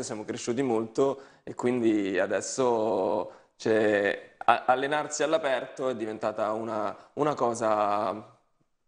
siamo cresciuti molto e quindi adesso cioè, allenarsi all'aperto è diventata una, una cosa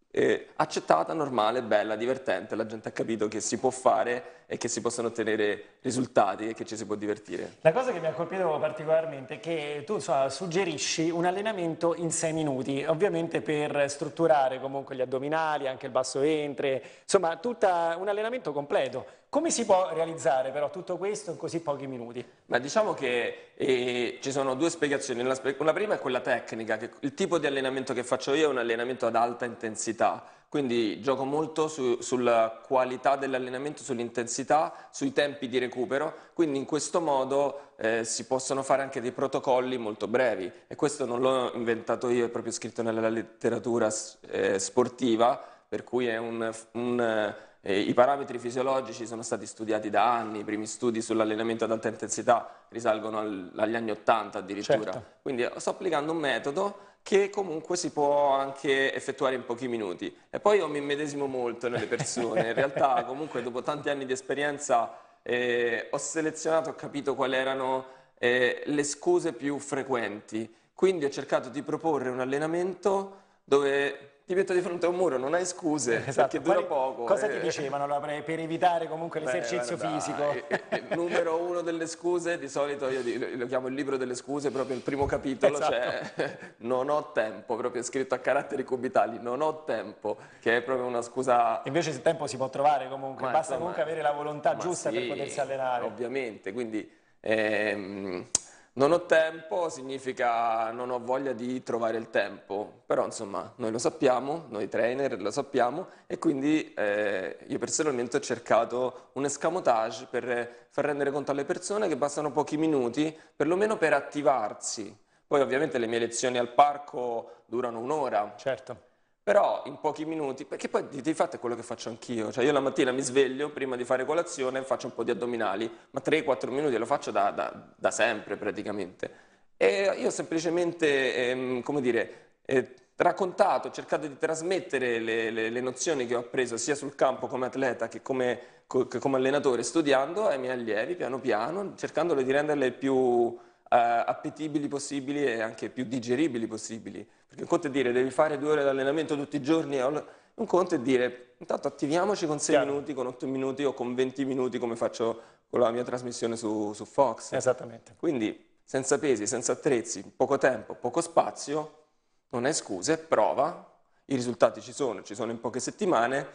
eh, accettata, normale, bella, divertente, la gente ha capito che si può fare e che si possano ottenere risultati e che ci si può divertire. La cosa che mi ha colpito particolarmente è che tu so, suggerisci un allenamento in sei minuti, ovviamente per strutturare comunque gli addominali, anche il basso ventre, insomma tutta, un allenamento completo. Come si può realizzare però tutto questo in così pochi minuti? Ma diciamo che eh, ci sono due spiegazioni, la, spe la prima è quella tecnica, il tipo di allenamento che faccio io è un allenamento ad alta intensità, quindi gioco molto su, sulla qualità dell'allenamento, sull'intensità, sui tempi di recupero, quindi in questo modo eh, si possono fare anche dei protocolli molto brevi e questo non l'ho inventato io, è proprio scritto nella letteratura eh, sportiva, per cui un, un, eh, i parametri fisiologici sono stati studiati da anni, i primi studi sull'allenamento ad alta intensità risalgono al, agli anni 80 addirittura. Certo. Quindi sto applicando un metodo che comunque si può anche effettuare in pochi minuti. E poi io mi immedesimo molto nelle persone, in realtà comunque dopo tanti anni di esperienza eh, ho selezionato, ho capito quali erano eh, le scuse più frequenti, quindi ho cercato di proporre un allenamento dove ti metto di fronte a un muro, non hai scuse, eh, esatto. perché dura Quali, poco. Cosa eh. ti dicevano per evitare comunque l'esercizio fisico? Il eh, eh, numero uno delle scuse, di solito io lo chiamo il libro delle scuse, proprio il primo capitolo, esatto. cioè non ho tempo, proprio scritto a caratteri cubitali, non ho tempo, che è proprio una scusa... Invece il tempo si può trovare comunque, ma basta insomma, comunque avere la volontà giusta sì, per potersi allenare. Ovviamente, quindi... Ehm, non ho tempo significa non ho voglia di trovare il tempo, però insomma noi lo sappiamo, noi trainer lo sappiamo e quindi eh, io personalmente ho cercato un escamotage per far rendere conto alle persone che bastano pochi minuti, perlomeno per attivarsi. Poi ovviamente le mie lezioni al parco durano un'ora. Certo. Però in pochi minuti, perché poi di, di fatto è quello che faccio anch'io, cioè io la mattina mi sveglio, prima di fare colazione faccio un po' di addominali, ma 3-4 minuti lo faccio da, da, da, sempre praticamente. E io semplicemente, ehm, come dire, eh, raccontato, cercato di trasmettere le, le, le, nozioni che ho appreso sia sul campo come atleta che come, co, che come, allenatore, studiando ai miei allievi piano piano, cercandole di renderle più eh, appetibili possibili e anche più digeribili possibili. Perché un conto è dire devi fare due ore di allenamento tutti i giorni, un conto è dire intanto attiviamoci con 6 minuti, con 8 minuti o con 20 minuti come faccio con la mia trasmissione su, su Fox. Esattamente. Quindi senza pesi, senza attrezzi, poco tempo, poco spazio, non hai scuse, prova, i risultati ci sono, ci sono in poche settimane,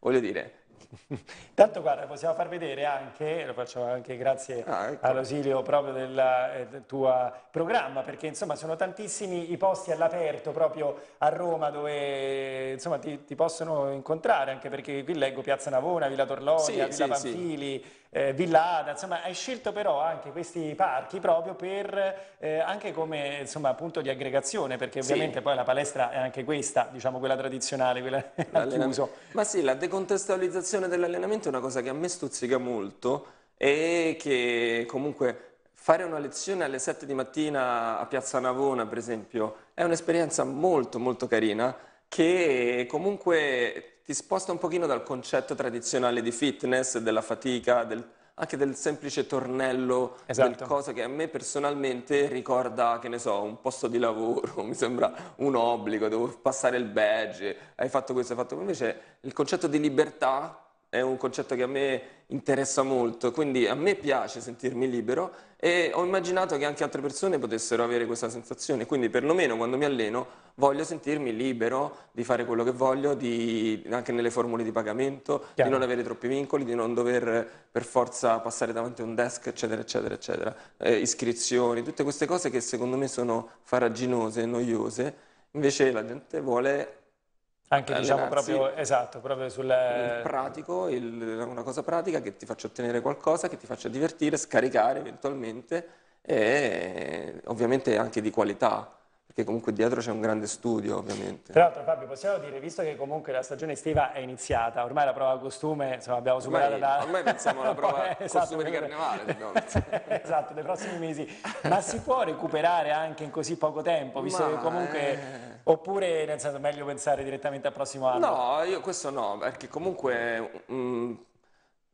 voglio dire, Tanto guarda, possiamo far vedere anche, lo faccio anche grazie ah, ecco. all'ausilio proprio della, eh, del tuo programma, perché insomma sono tantissimi i posti all'aperto proprio a Roma dove insomma ti, ti, possono incontrare, anche perché qui leggo Piazza Navona, Villa Torlonia, sì, Villa sì, Panfili, sì eh, Villa insomma hai scelto però anche questi parchi proprio per, eh, anche come insomma, punto di aggregazione, perché ovviamente sì. poi la palestra è anche questa, diciamo quella tradizionale, quella al Ma sì, la decontestualizzazione dell'allenamento è una cosa che a me stuzzica molto e che comunque fare una lezione alle 7 di mattina a Piazza Navona, per esempio, è un'esperienza molto molto carina che comunque ti sposta un pochino dal concetto tradizionale di fitness, della fatica, del, anche del semplice tornello, esatto. del cosa che a me personalmente ricorda, che ne so, un posto di lavoro, mi sembra un obbligo, devo passare il badge, hai fatto questo, hai fatto quello. Invece il concetto di libertà è un concetto che a me interessa molto, quindi a me piace sentirmi libero e ho immaginato che anche altre persone potessero avere questa sensazione, quindi perlomeno quando mi alleno voglio sentirmi libero di fare quello che voglio, di, anche nelle formule di pagamento, Chiaro. di non avere troppi vincoli, di non dover per forza passare davanti a un desk, eccetera, eccetera, eccetera, eh, iscrizioni, tutte queste cose che secondo me sono faraginose, noiose, invece la gente vuole anche diciamo proprio, esatto, proprio sul... Il pratico, il, una cosa pratica che ti faccia ottenere qualcosa, che ti faccia divertire, scaricare eventualmente e ovviamente anche di qualità perché comunque dietro c'è un grande studio ovviamente. Tra l'altro Fabio, possiamo dire, visto che comunque la stagione estiva è iniziata, ormai la prova costume insomma, abbiamo superato ormai, da... Ormai pensiamo alla prova esatto, costume di carnevale. esatto, nei prossimi mesi. Ma si può recuperare anche in così poco tempo, visto Ma... che comunque... Eh. Oppure, nel senso, meglio pensare direttamente al prossimo anno? No, io questo no, perché comunque... Mh, mm,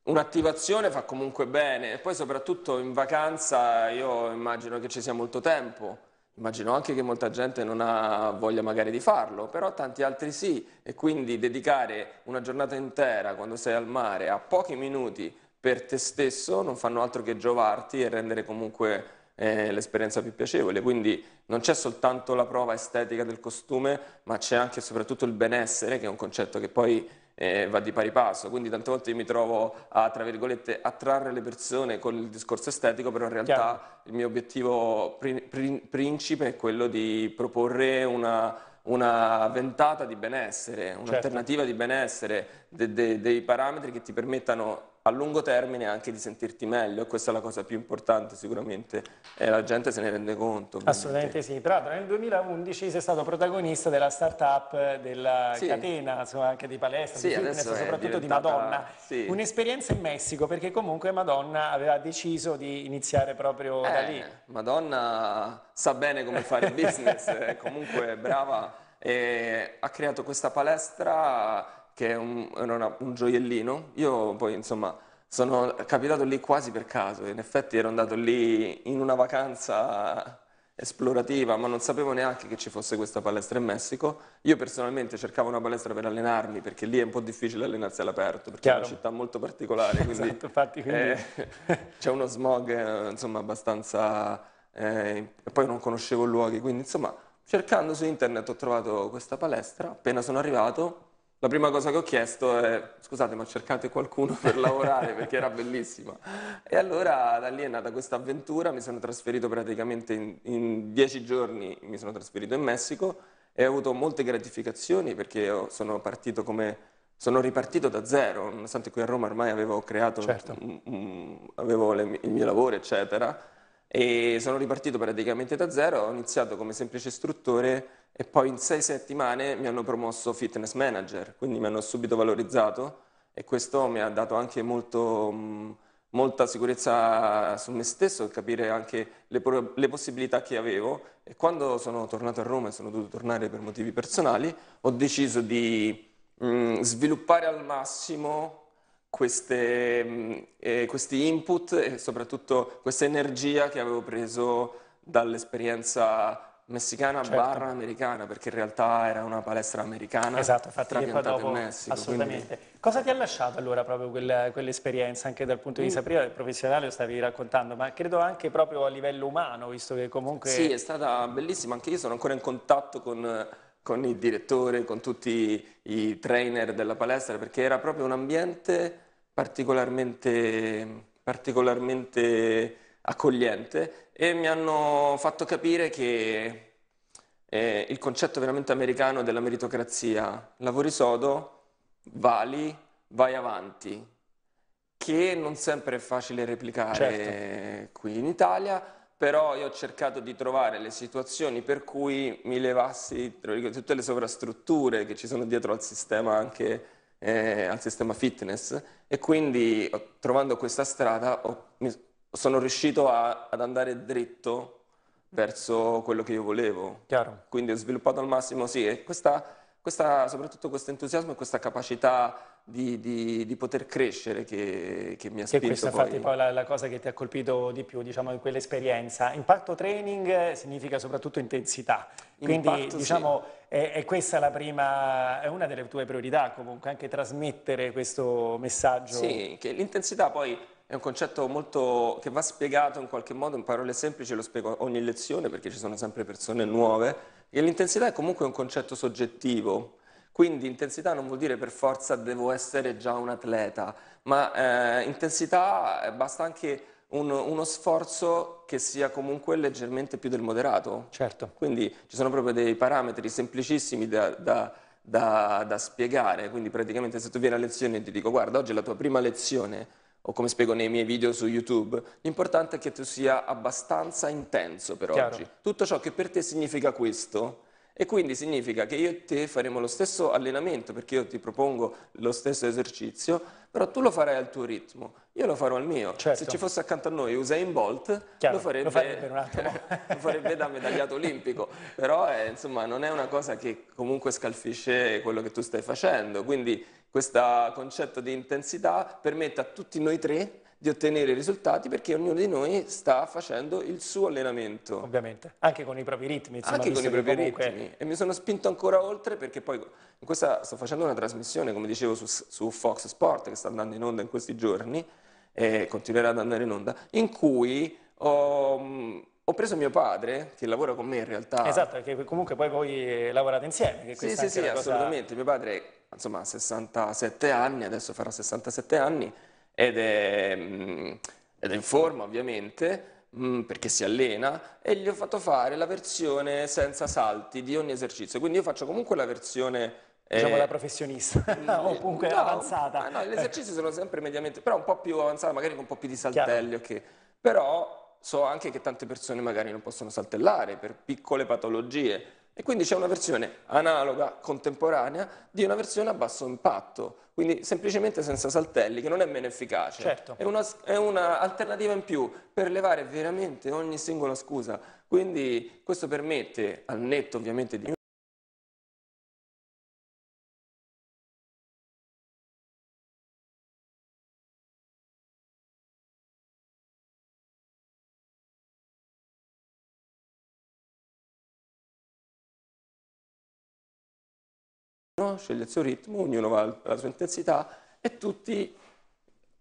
Un'attivazione fa comunque bene e poi soprattutto in vacanza io immagino che ci sia molto tempo Immagino anche che molta gente non ha voglia magari di farlo, però tanti altri sì, e quindi dedicare una giornata intera quando sei al mare a pochi minuti per te stesso non fanno altro che giovarti e rendere comunque eh, l'esperienza più piacevole. Quindi non c'è soltanto la prova estetica del costume, ma c'è anche e soprattutto il benessere, che è un concetto che poi eh, va di pari passo, quindi tante volte io mi trovo a, tra virgolette, attrarre le persone con il discorso estetico, però in realtà Chiaro. il mio obiettivo prin- prin- principe è quello di proporre una, una ventata di benessere, certo. un'alternativa certo. di benessere, de- de- dei parametri che ti permettano a lungo termine anche di sentirti meglio e questa è la cosa più importante sicuramente e la gente se ne rende conto. Ovviamente. Assolutamente sì, tra l'altro nel 2011 sei stato protagonista della start up della sì. catena, insomma anche di palestra, sì, di fitness, soprattutto di Madonna, sì. un'esperienza in Messico perché comunque Madonna aveva deciso di iniziare proprio eh, da lì. Madonna sa bene come fare business, è comunque brava e ha creato questa palestra che è un, una, un gioiellino. Io poi, insomma, sono capitato lì quasi per caso. In effetti ero andato lì in una vacanza esplorativa, ma non sapevo neanche che ci fosse questa palestra in Messico. Io personalmente cercavo una palestra per allenarmi, perché lì è un po' difficile allenarsi all'aperto, perché Chiaro. è una città molto particolare, quindi, esatto, infatti, quindi... Eh, c'è uno smog eh, insomma, abbastanza... Eh, e poi non conoscevo luoghi, quindi insomma cercando su internet ho trovato questa palestra, appena sono arrivato la prima cosa che ho chiesto è, scusate ma cercate qualcuno per lavorare perché era bellissima. E allora da lì è nata questa avventura, mi sono trasferito praticamente in, in dieci giorni, mi sono trasferito in Messico e ho avuto molte gratificazioni perché sono partito come sono ripartito da zero, nonostante qui a Roma ormai avevo creato certo. m, m, avevo le, il mio lavoro, eccetera, e sono ripartito praticamente da zero, ho iniziato come semplice istruttore e poi in sei settimane mi hanno promosso fitness manager, quindi mi hanno subito valorizzato e questo mi ha dato anche molto, mm, molta sicurezza su me stesso, capire anche le, le, possibilità che avevo e quando sono tornato a Roma e sono dovuto tornare per motivi personali, ho deciso di mh, mm, sviluppare al massimo queste, mh, mm, eh, questi input e soprattutto questa energia che avevo preso dall'esperienza messicana certo. barra americana, perché in realtà era una palestra americana esatto, trapiantata dopo, in Messico. Assolutamente. Quindi... Cosa ti ha lasciato allora proprio quella, quell'esperienza, anche dal punto di vista mm. professionale, lo stavi raccontando, ma credo anche proprio a livello umano, visto che comunque... Sì, è stata bellissima, anche io sono ancora in contatto con, con il direttore, con tutti i trainer della palestra, perché era proprio un ambiente particolarmente... particolarmente accogliente e mi hanno fatto capire che eh, il concetto veramente americano della meritocrazia, lavori sodo, vali, vai avanti, che non sempre è facile replicare certo. qui in Italia, però io ho cercato di trovare le situazioni per cui mi levassi tutte le sovrastrutture che ci sono dietro al sistema anche eh, al sistema fitness e quindi trovando questa strada ho, mi, sono riuscito a, ad andare dritto verso quello che io volevo. Chiaro. Quindi ho sviluppato al massimo, sì, e questa, questa, soprattutto questo entusiasmo e questa capacità di, di, di poter crescere che, che mi ha che spinto. E questa è infatti poi la, la, cosa che ti ha colpito di più, diciamo, di quell'esperienza. Impatto training eh, significa soprattutto intensità. Quindi, Impatto, diciamo, sì. è, è, questa la prima, è una delle tue priorità comunque, anche trasmettere questo messaggio. Sì, che l'intensità poi è un concetto molto, che va spiegato in qualche modo in parole semplici, lo spiego ogni lezione perché ci sono sempre persone nuove, e l'intensità è comunque un concetto soggettivo, quindi intensità non vuol dire per forza devo essere già un atleta, ma eh, intensità eh, basta anche un, uno sforzo che sia comunque leggermente più del moderato. Certo. Quindi ci sono proprio dei parametri semplicissimi da, da, da, da spiegare, quindi praticamente se tu vieni a lezione e ti dico guarda oggi è la tua prima lezione, o come spiego nei miei video su YouTube, l'importante è che tu sia abbastanza intenso per Chiaro. oggi. Tutto ciò che per te significa questo, e quindi significa che io e te faremo lo stesso allenamento, perché io ti propongo lo stesso esercizio, però tu lo farai al tuo ritmo, io lo farò al mio. Certo. Se ci fosse accanto a noi Usain Bolt, Chiaro, lo farebbe, lo farebbe, lo farebbe da medagliato olimpico, però è, eh, insomma non è una cosa che comunque scalfisce quello che tu stai facendo, quindi questo concetto di intensità permette a tutti noi tre di ottenere risultati perché ognuno di noi sta facendo il suo allenamento. Ovviamente, anche con i propri ritmi. Insomma, anche con i propri comunque... ritmi. E mi sono spinto ancora oltre perché poi in questa sto facendo una trasmissione, come dicevo, su, su Fox Sport che sta andando in onda in questi giorni e continuerà ad andare in onda, in cui ho ho preso mio padre, che lavora con me in realtà. Esatto, perché comunque poi voi lavorate insieme. sì, sì, sì, cosa... assolutamente. Mio padre insomma, 67 anni, adesso farà 67 anni, ed è, mm, ed è in forma ovviamente, mm, perché si allena, e gli ho fatto fare la versione senza salti di ogni esercizio. Quindi io faccio comunque la versione... Eh, diciamo eh, da professionista, mm, o comunque no, avanzata. No, gli esercizi sono sempre mediamente, però un po' più avanzata, magari con un po' più di saltelli, Chiaro. Però so anche che tante persone magari non possono saltellare per piccole patologie e quindi c'è una versione analoga, contemporanea, di una versione a basso impatto, quindi semplicemente senza saltelli, che non è meno efficace. Certo. È, una, un'alternativa in più per levare veramente ogni singola scusa. Quindi questo permette, al netto ovviamente di ritmo, sceglie il suo ritmo, ognuno va alla sua intensità e tutti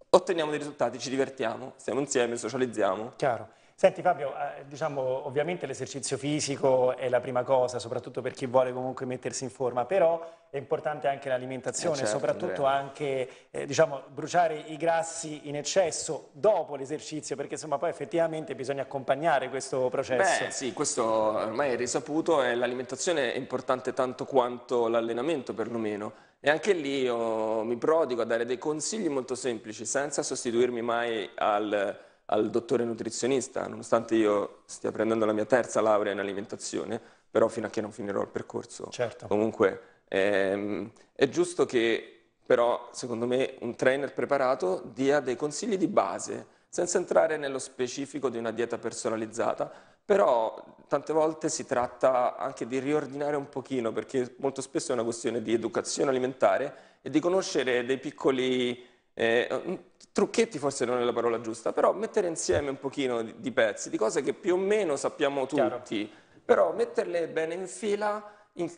otteniamo dei risultati, ci divertiamo, stiamo insieme, socializziamo. Chiaro. Senti Fabio, eh, diciamo, ovviamente l'esercizio fisico è la prima cosa, soprattutto per chi vuole comunque mettersi in forma, però è importante anche l'alimentazione, eh certo, soprattutto anche eh, diciamo, bruciare i grassi in eccesso dopo l'esercizio, perché insomma poi effettivamente bisogna accompagnare questo processo. Beh sì, questo ormai è risaputo e l'alimentazione è importante tanto quanto l'allenamento perlomeno. E anche lì io mi prodigo a dare dei consigli molto semplici, senza sostituirmi mai al al dottore nutrizionista, nonostante io stia prendendo la mia terza laurea in alimentazione, però fino a che non finirò il percorso. Certo. Comunque ehm, è giusto che però, secondo me, un trainer preparato dia dei consigli di base, senza entrare nello specifico di una dieta personalizzata, però tante volte si tratta anche di riordinare un pochino, perché molto spesso è una questione di educazione alimentare e di conoscere dei piccoli eh, trucchetti forse non è la parola giusta, però mettere insieme un pochino di, di pezzi, di cose che più o meno sappiamo tutti, Chiaro. però metterle bene in fila in,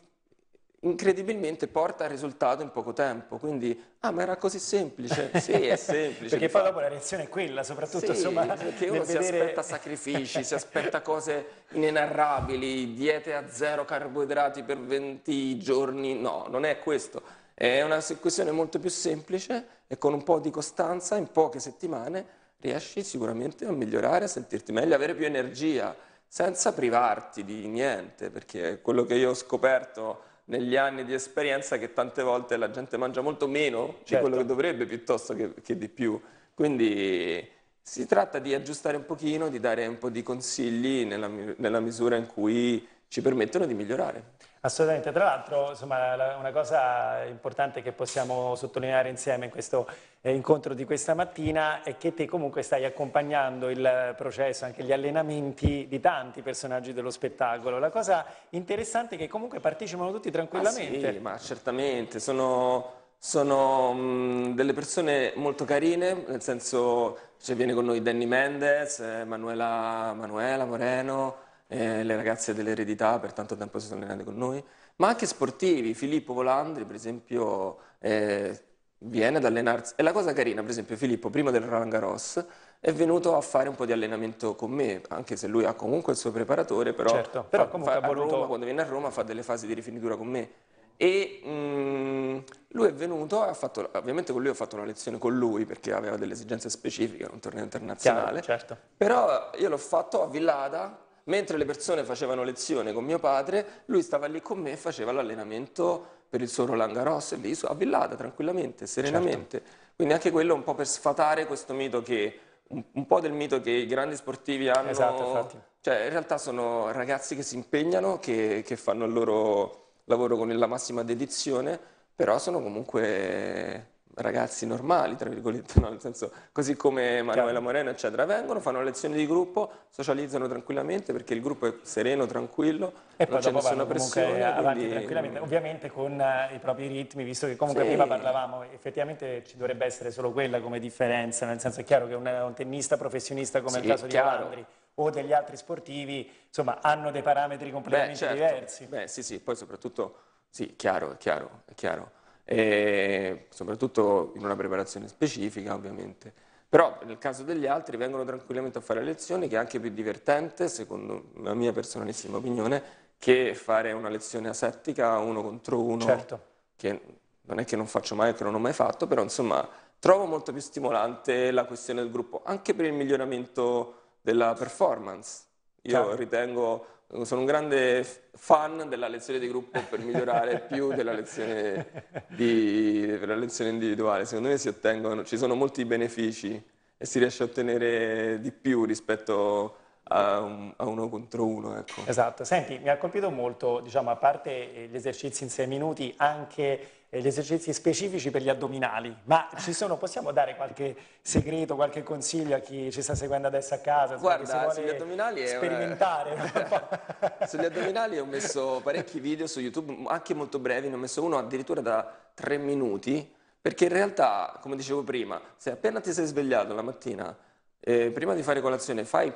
incredibilmente porta al risultato in poco tempo, quindi ah ma era così semplice, sì è semplice. Perché poi dopo la reazione è quella, soprattutto sì, insomma. Perché uno vedere... si aspetta sacrifici, si aspetta cose inenarrabili, diete a zero carboidrati per 20 giorni, no, non è questo è una questione molto più semplice e con un po' di costanza, in poche settimane, riesci sicuramente a migliorare, a sentirti meglio, avere più energia, senza privarti di niente, perché è quello che io ho scoperto negli anni di esperienza che tante volte la gente mangia molto meno certo. di quello che dovrebbe piuttosto che, che, di più. Quindi si tratta di aggiustare un pochino, di dare un po' di consigli nella, nella misura in cui ci permettono di migliorare. Assolutamente, tra l'altro insomma, una cosa importante che possiamo sottolineare insieme in questo eh, incontro di questa mattina è che te comunque stai accompagnando il processo, anche gli allenamenti di tanti personaggi dello spettacolo. La cosa interessante è che comunque partecipano tutti tranquillamente. Ah, sì, ma certamente, sono, sono delle persone molto carine, nel senso cioè, viene con noi Danny Mendez, eh, Manuela, Manuela Moreno, eh, le ragazze dell'eredità per tanto tempo si sono allenate con noi, ma anche sportivi, Filippo Volandri per esempio eh, viene ad allenarsi, e la cosa carina per esempio Filippo prima del Roland Garros è venuto a fare un po' di allenamento con me, anche se lui ha comunque il suo preparatore, però, certo, però fa, comunque fa, voluto... Roma, quando viene a Roma fa delle fasi di rifinitura con me e mh, mm, lui è venuto, fatto, ovviamente con lui ho fatto una lezione con lui perché aveva delle esigenze specifiche, era un torneo internazionale, Chiaro, certo. però io l'ho fatto a Villada mentre le persone facevano lezione con mio padre, lui stava lì con me e faceva l'allenamento per il suo Roland Garros e lì a Villada, tranquillamente, certo. serenamente. Certo. Quindi anche quello un po' per sfatare questo mito che un, un po' del mito che i grandi sportivi hanno. Esatto, infatti. Cioè, in realtà sono ragazzi che si impegnano, che, che fanno il loro lavoro con la massima dedizione, però sono comunque ragazzi normali, tra virgolette, no? nel senso, così come Manuela Moreno, eccetera, vengono, fanno lezioni di gruppo, socializzano tranquillamente perché il gruppo è sereno, tranquillo, e non c'è nessuna pressione. Avanti quindi... tranquillamente, ovviamente con eh, i propri ritmi, visto che comunque sì. prima parlavamo, effettivamente ci dovrebbe essere solo quella come differenza, nel senso è chiaro che un, un tennista professionista come sì, il caso di Alandri o degli altri sportivi, insomma, hanno dei parametri completamente Beh, certo. diversi. Beh, sì, sì, poi soprattutto, sì, chiaro, è chiaro, è chiaro e soprattutto in una preparazione specifica ovviamente. Però nel caso degli altri vengono tranquillamente a fare lezioni che è anche più divertente, secondo la mia personalissima opinione, che fare una lezione asettica uno contro uno, certo. che non è che non faccio mai o che non ho mai fatto, però insomma trovo molto più stimolante la questione del gruppo, anche per il miglioramento della performance. Io certo. ritengo sono un grande fan della lezione di gruppo per migliorare più della lezione, di, della lezione individuale. Secondo me si ottengono, ci sono molti benefici e si riesce a ottenere di più rispetto a, un, a uno contro uno. Ecco. Esatto, senti, mi ha colpito molto, diciamo, a parte eh, gli esercizi in sei minuti, anche gli esercizi specifici per gli addominali, ma ci sono, possiamo dare qualche segreto, qualche consiglio a chi ci sta seguendo adesso a casa? Guarda, sugli addominali sperimentare. Una... sugli addominali ho messo parecchi video su YouTube, anche molto brevi, ne ho messo uno addirittura da tre minuti, perché in realtà, come dicevo prima, se appena ti sei svegliato la mattina, eh, prima di fare colazione, fai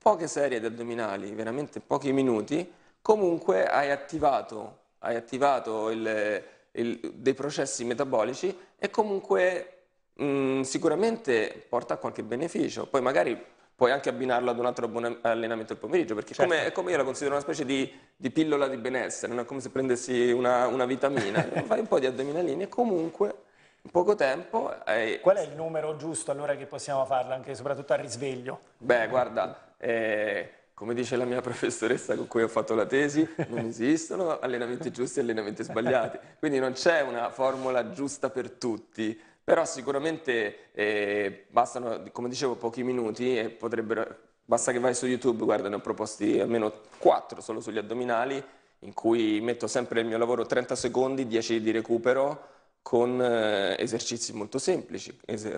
poche serie di addominali, veramente pochi minuti, comunque hai attivato, hai attivato il il, dei processi metabolici e comunque mh, mm, sicuramente porta a qualche beneficio. Poi magari puoi anche abbinarlo ad un altro buon allenamento il pomeriggio, perché certo. come, come, io la considero una specie di, di pillola di benessere, non è come se prendessi una, una vitamina, fai un po' di addominalini e comunque in poco tempo... Hai... Eh, Qual è il numero giusto allora che possiamo farla, anche soprattutto al risveglio? Beh, guarda, eh, come dice la mia professoressa con cui ho fatto la tesi, non esistono allenamenti giusti e allenamenti sbagliati. Quindi non c'è una formula giusta per tutti, però sicuramente eh, bastano, come dicevo, pochi minuti e potrebbero... Basta che vai su YouTube, guarda, ne ho proposti almeno 4 solo sugli addominali, in cui metto sempre il mio lavoro 30 secondi, 10 di recupero, con eh, esercizi molto semplici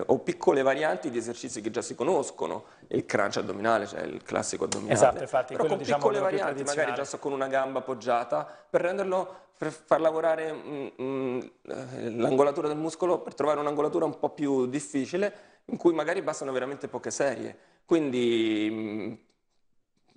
o piccole varianti di esercizi che già si conoscono, il crunch addominale, cioè il classico addominale, esatto, infatti, però con diciamo piccole varianti, magari già so con una gamba appoggiata, per renderlo, per far lavorare mm, mm, eh, l'angolatura del muscolo, per trovare un'angolatura un po' più difficile, in cui magari bastano veramente poche serie. Quindi mm,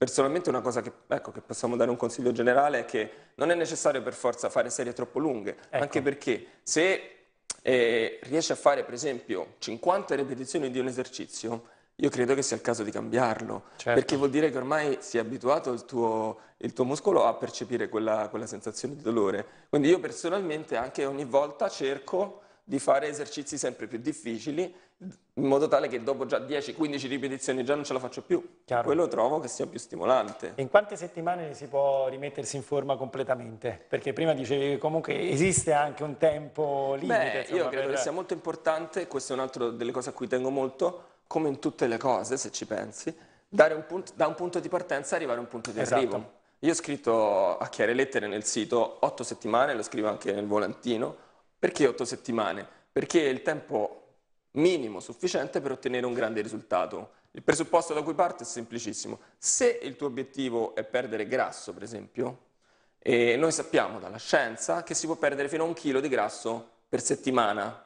Personalmente una cosa che, ecco, che, possiamo dare un consiglio generale è che non è necessario per forza fare serie troppo lunghe, ecco. anche perché se eh, riesci a fare per esempio 50 ripetizioni di un esercizio, io credo che sia il caso di cambiarlo, certo. perché vuol dire che ormai si è abituato il tuo, il tuo muscolo a percepire quella, quella, sensazione di dolore. Quindi io personalmente anche ogni volta cerco di fare esercizi sempre più difficili in modo tale che dopo già 10-15 ripetizioni già non ce la faccio più. Chiaro. Quello trovo che sia più stimolante. In quante settimane si può rimettersi in forma completamente? Perché prima dicevi che comunque esiste anche un tempo limite. Beh, insomma, io credo per... che sia molto importante, questa è un'altra delle cose a cui tengo molto, come in tutte le cose, se ci pensi, un punto, da un punto di partenza arrivare a un punto di esatto. arrivo. Io ho scritto a chiare lettere nel sito 8 settimane, lo scrivo anche nel volantino. Perché 8 settimane? Perché il tempo minimo sufficiente per ottenere un grande risultato. Il presupposto da cui parte è semplicissimo. Se il tuo obiettivo è perdere grasso, per esempio, e noi sappiamo dalla scienza che si può perdere fino a un chilo di grasso per settimana.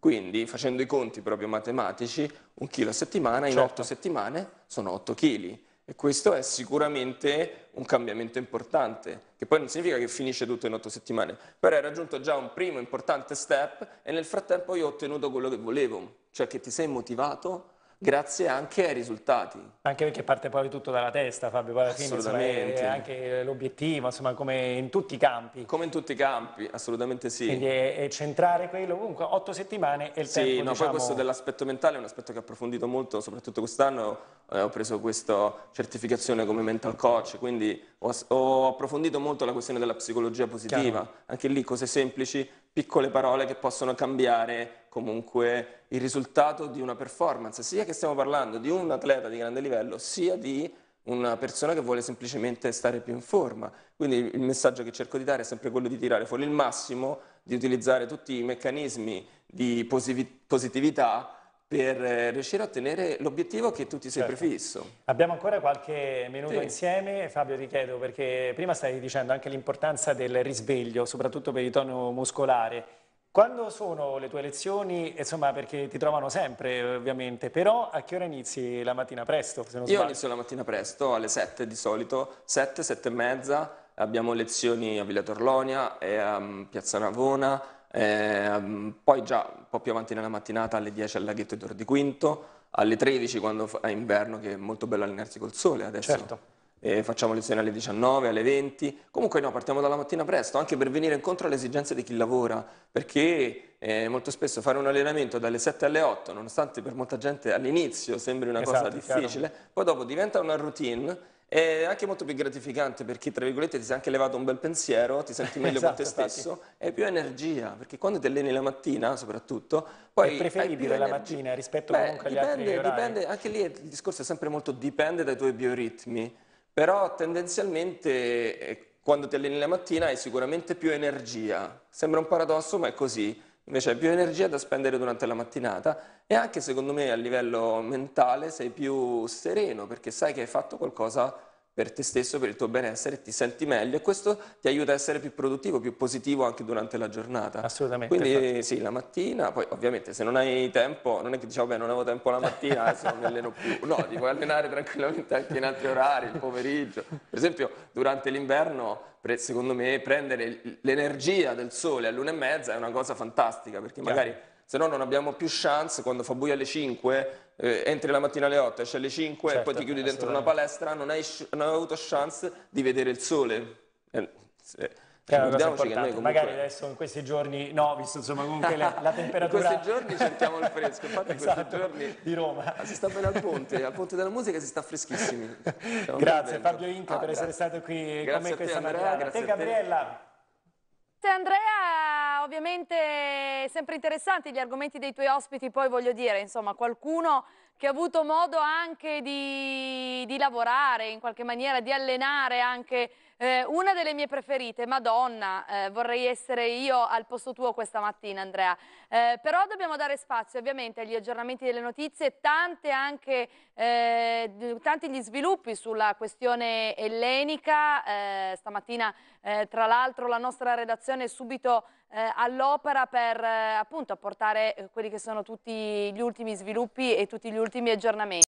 Quindi, facendo i conti proprio matematici, un chilo a settimana, certo. in 8 settimane sono 8 chili. E questo è sicuramente un cambiamento importante, che poi non significa che finisce tutto in otto settimane, però hai raggiunto già un primo importante step e nel frattempo io ho ottenuto quello che volevo, cioè che ti sei motivato grazie anche ai risultati. Anche perché parte poi tutto dalla testa, Fabio, poi alla fine insomma, è anche l'obiettivo, insomma, come in tutti i campi. Come in tutti i campi, assolutamente sì. Quindi è, è centrare quello, comunque otto settimane e il sì, tempo, Sì, no, diciamo... poi questo dell'aspetto mentale è un aspetto che ho approfondito molto, soprattutto quest'anno eh, ho preso questa certificazione come mental coach, quindi ho, ho approfondito molto la questione della psicologia positiva, Chiaro. anche lì cose semplici piccole parole che possono cambiare comunque il risultato di una performance, sia che stiamo parlando di un atleta di grande livello, sia di una persona che vuole semplicemente stare più in forma. Quindi il messaggio che cerco di dare è sempre quello di tirare fuori il massimo, di utilizzare tutti i meccanismi di positività per eh, riuscire a ottenere l'obiettivo che tu ti sei certo. prefisso. Abbiamo ancora qualche minuto sì. insieme, Fabio ti chiedo, perché prima stavi dicendo anche l'importanza del risveglio, soprattutto per il tono muscolare. Quando sono le tue lezioni? Insomma, perché ti trovano sempre, ovviamente, però a che ora inizi la mattina presto? Io inizio la mattina presto, alle 7 di solito, 7, 7 e mezza, abbiamo lezioni a Villa Torlonia e a mm, Piazza Navona, eh, mm, poi già un po' più avanti nella mattinata alle 10 al laghetto di Tor di Quinto, alle 13 quando è inverno che è molto bello allenarsi col sole adesso. Certo. Eh, facciamo lezioni alle 19, alle 20, comunque no, partiamo dalla mattina presto, anche per venire incontro alle esigenze di chi lavora, perché eh, molto spesso fare un allenamento dalle 7 alle 8, nonostante per molta gente all'inizio sembri una esatto, cosa difficile, chiaro. poi dopo diventa una routine è anche molto più gratificante perché, tra virgolette, ti sei anche levato un bel pensiero, ti senti meglio esatto, con te esatto, stesso infatti. e più energia, perché quando ti alleni la mattina, soprattutto, poi... È preferibile la mattina rispetto Beh, comunque agli dipende, altri dipende, anche lì il discorso è sempre molto dipende dai tuoi bioritmi, però tendenzialmente eh, quando ti alleni la mattina hai sicuramente più energia. Sembra un paradosso, ma è così invece hai più energia da spendere durante la mattinata e anche secondo me a livello mentale sei più sereno perché sai che hai fatto qualcosa per te stesso, per il tuo benessere, ti senti meglio e questo ti aiuta a essere più produttivo, più positivo anche durante la giornata. Assolutamente. Quindi fatto. sì, la mattina, poi ovviamente se non hai tempo, non è che diciamo beh non avevo tempo la mattina, adesso non mi alleno più, no, ti puoi allenare tranquillamente anche in altri orari, il pomeriggio. Per esempio durante l'inverno secondo me prendere l'energia del sole all'una e mezza è una cosa fantastica perché magari... Chiaro se no non abbiamo più chance quando fa buio alle 5 eh, entri la mattina alle 8 esci alle 5 certo, e poi ti certo, chiudi dentro una palestra non hai, non hai, avuto chance di vedere il sole eh, se, Ricordiamoci che noi comunque... Magari adesso in questi giorni, no, visto insomma comunque la, la temperatura... in questi giorni sentiamo il fresco, infatti esatto, questi giorni... Di Roma. Ah, si sta bene al ponte, al ponte della musica si sta freschissimi. grazie Fabio Inca ah, per grazie. essere stato qui grazie con me questa mattina. grazie a te Gabriella. Te Andrea ovviamente sempre interessanti gli argomenti dei tuoi ospiti, poi voglio dire, insomma, qualcuno che ha avuto modo anche di, di lavorare in qualche maniera, di allenare anche eh, una delle mie preferite, Madonna, eh, vorrei essere io al posto tuo questa mattina Andrea, eh, però dobbiamo dare spazio ovviamente agli aggiornamenti delle notizie, anche, eh, tanti gli sviluppi sulla questione ellenica, eh, stamattina eh, tra l'altro la nostra redazione è subito all'opera per appunto apportare quelli che sono tutti gli ultimi sviluppi e tutti gli ultimi aggiornamenti.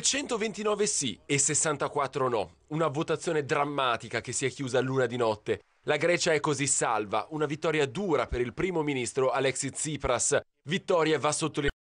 229 sì e 64 no. Una votazione drammatica che si è chiusa a luna di notte. La Grecia è così salva, una vittoria dura per il primo ministro Alexis Tsipras. Vittoria va sottolineata